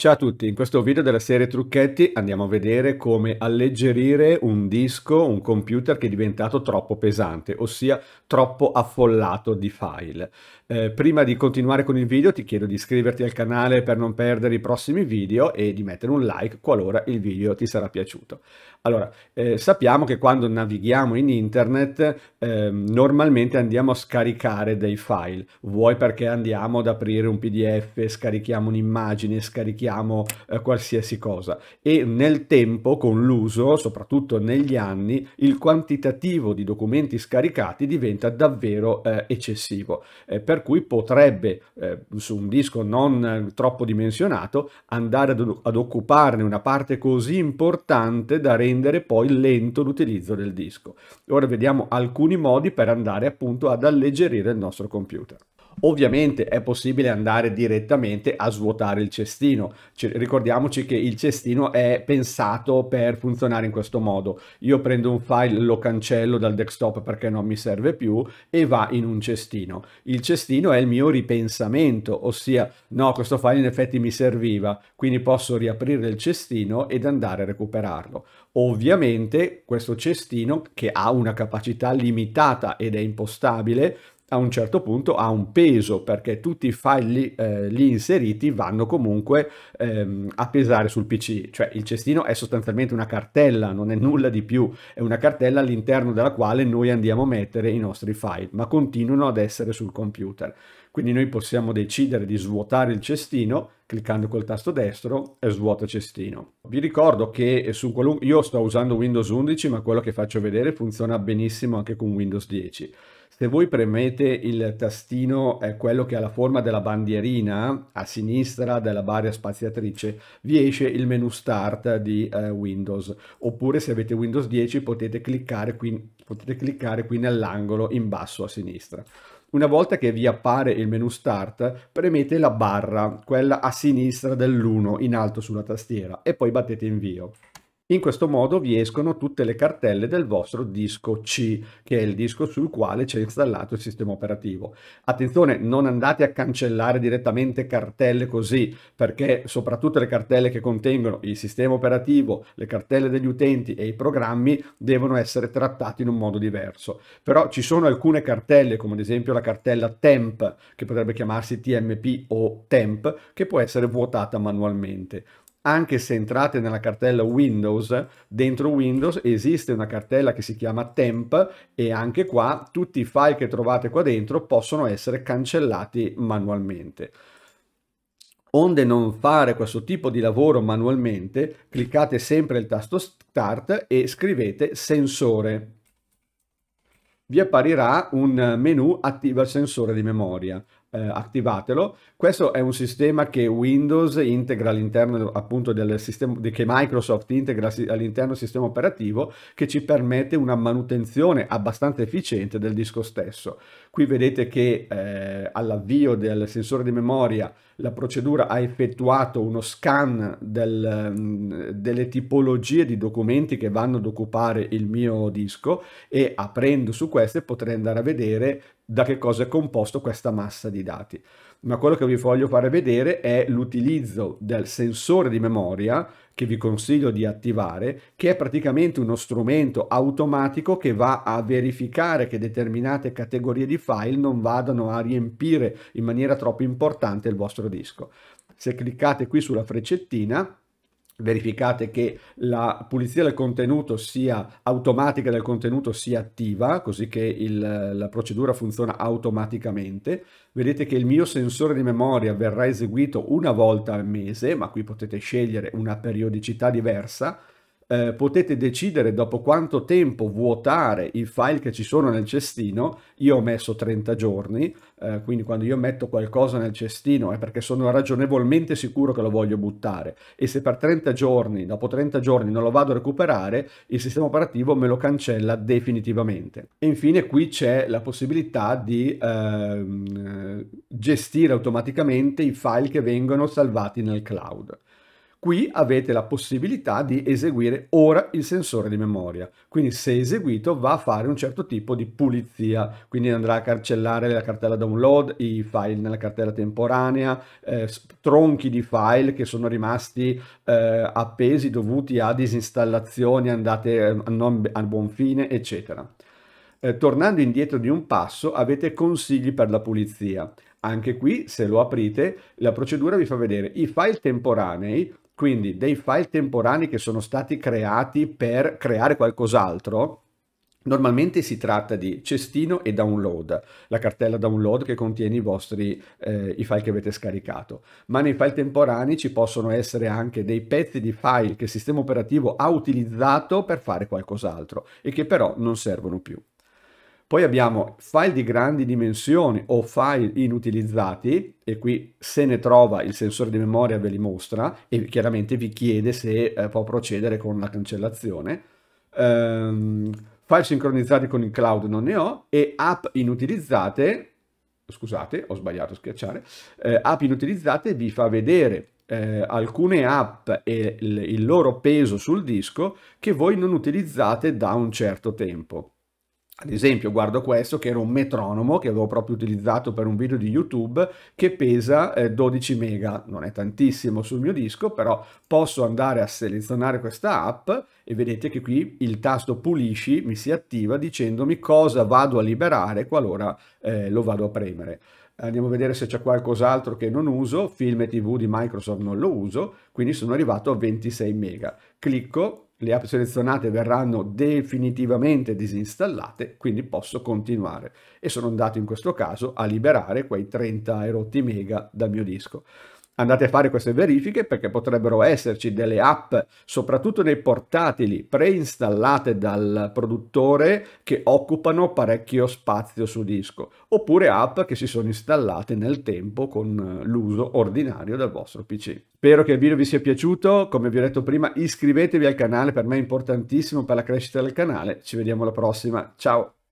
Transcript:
Ciao a tutti, in questo video della serie trucchetti andiamo a vedere come alleggerire un disco, un computer che è diventato troppo pesante, ossia troppo affollato di file. Eh, prima di continuare con il video ti chiedo di iscriverti al canale per non perdere i prossimi video e di mettere un like qualora il video ti sarà piaciuto. Allora, eh, sappiamo che quando navighiamo in internet eh, normalmente andiamo a scaricare dei file, vuoi perché andiamo ad aprire un pdf, scarichiamo un'immagine, scarichiamo inventiamo eh, qualsiasi cosa e nel tempo, con l'uso, soprattutto negli anni, il quantitativo di documenti scaricati diventa davvero eh, eccessivo, eh, per cui potrebbe eh, su un disco non troppo dimensionato andare ad, ad occuparne una parte così importante da rendere poi lento l'utilizzo del disco. Ora vediamo alcuni modi per andare appunto ad alleggerire il nostro computer. Ovviamente è possibile andare direttamente a svuotare il cestino. C- ricordiamoci che il cestino è pensato per funzionare in questo modo. Io prendo un file, lo cancello dal desktop perché non mi serve più e va in un cestino. Il cestino è il mio ripensamento, ossia no, questo file in effetti mi serviva, quindi posso riaprire il cestino ed andare a recuperarlo. Ovviamente questo cestino che ha una capacità limitata ed è impostabile a un certo punto ha un peso perché tutti i file lì, eh, lì inseriti vanno comunque ehm, a pesare sul PC, cioè il cestino è sostanzialmente una cartella, non è nulla di più, è una cartella all'interno della quale noi andiamo a mettere i nostri file, ma continuano ad essere sul computer. Quindi noi possiamo decidere di svuotare il cestino cliccando col tasto destro e svuoto cestino. Vi ricordo che su qualunque io sto usando Windows 11, ma quello che faccio vedere funziona benissimo anche con Windows 10. Se voi premete il tastino, è quello che ha la forma della bandierina a sinistra della barra spaziatrice, vi esce il menu Start di eh, Windows. Oppure se avete Windows 10 potete cliccare qui, potete cliccare qui nell'angolo in basso a sinistra. Una volta che vi appare il menu Start, premete la barra, quella a sinistra dell'1 in alto sulla tastiera, e poi battete Invio. In questo modo vi escono tutte le cartelle del vostro disco C, che è il disco sul quale c'è installato il sistema operativo. Attenzione, non andate a cancellare direttamente cartelle così, perché soprattutto le cartelle che contengono il sistema operativo, le cartelle degli utenti e i programmi devono essere trattate in un modo diverso. Però ci sono alcune cartelle, come ad esempio la cartella temp, che potrebbe chiamarsi TMP o temp, che può essere vuotata manualmente anche se entrate nella cartella Windows, dentro Windows esiste una cartella che si chiama temp e anche qua tutti i file che trovate qua dentro possono essere cancellati manualmente. Onde non fare questo tipo di lavoro manualmente, cliccate sempre il tasto Start e scrivete sensore. Vi apparirà un menu attiva il sensore di memoria eh, attivatelo. Questo è un sistema che Windows integra all'interno appunto del sistema che Microsoft integra all'interno del sistema operativo che ci permette una manutenzione abbastanza efficiente del disco stesso. Qui vedete che eh, all'avvio del sensore di memoria la procedura ha effettuato uno scan del, mm, delle tipologie di documenti che vanno ad occupare il mio disco e aprendo su queste potrei andare a vedere da che cosa è composto questa massa di dati. Ma quello che vi voglio fare vedere è l'utilizzo del sensore di memoria che vi consiglio di attivare, che è praticamente uno strumento automatico che va a verificare che determinate categorie di file non vadano a riempire in maniera troppo importante il vostro disco. Se cliccate qui sulla freccettina, verificate che la pulizia del contenuto sia automatica del contenuto sia attiva così che il, la procedura funziona automaticamente vedete che il mio sensore di memoria verrà eseguito una volta al mese ma qui potete scegliere una periodicità diversa eh, potete decidere dopo quanto tempo vuotare i file che ci sono nel cestino. Io ho messo 30 giorni, eh, quindi quando io metto qualcosa nel cestino è perché sono ragionevolmente sicuro che lo voglio buttare e se per 30 giorni, dopo 30 giorni non lo vado a recuperare, il sistema operativo me lo cancella definitivamente. E infine qui c'è la possibilità di ehm, gestire automaticamente i file che vengono salvati nel cloud. Qui avete la possibilità di eseguire ora il sensore di memoria, quindi se eseguito va a fare un certo tipo di pulizia, quindi andrà a cancellare la cartella download, i file nella cartella temporanea, eh, tronchi di file che sono rimasti eh, appesi dovuti a disinstallazioni andate eh, a non a buon fine, eccetera. Eh, tornando indietro di un passo avete consigli per la pulizia. Anche qui, se lo aprite, la procedura vi fa vedere i file temporanei quindi dei file temporanei che sono stati creati per creare qualcos'altro, Normalmente si tratta di cestino e download, la cartella download che contiene i vostri eh, i file che avete scaricato, ma nei file temporanei ci possono essere anche dei pezzi di file che il sistema operativo ha utilizzato per fare qualcos'altro e che però non servono più. Poi abbiamo file di grandi dimensioni o file inutilizzati e qui se ne trova il sensore di memoria ve li mostra e chiaramente vi chiede se eh, può procedere con la cancellazione. Um, file sincronizzati con il cloud non ne ho e app inutilizzate, scusate ho sbagliato a schiacciare, eh, app inutilizzate vi fa vedere eh, alcune app e il, il loro peso sul disco che voi non utilizzate da un certo tempo. Ad esempio guardo questo che era un metronomo che avevo proprio utilizzato per un video di YouTube che pesa eh, 12 mega, non è tantissimo sul mio disco, però posso andare a selezionare questa app e vedete che qui il tasto pulisci mi si attiva dicendomi cosa vado a liberare qualora eh, lo vado a premere. Andiamo a vedere se c'è qualcos'altro che non uso, film e tv di Microsoft non lo uso, quindi sono arrivato a 26 mega. Clicco le app selezionate verranno definitivamente disinstallate, quindi posso continuare e sono andato in questo caso a liberare quei 30 erotti mega dal mio disco andate a fare queste verifiche perché potrebbero esserci delle app, soprattutto nei portatili, preinstallate dal produttore che occupano parecchio spazio su disco, oppure app che si sono installate nel tempo con eh, l'uso ordinario del vostro PC. Spero che il video vi sia piaciuto, come vi ho detto prima iscrivetevi al canale, per me è importantissimo per la crescita del canale, ci vediamo alla prossima, ciao!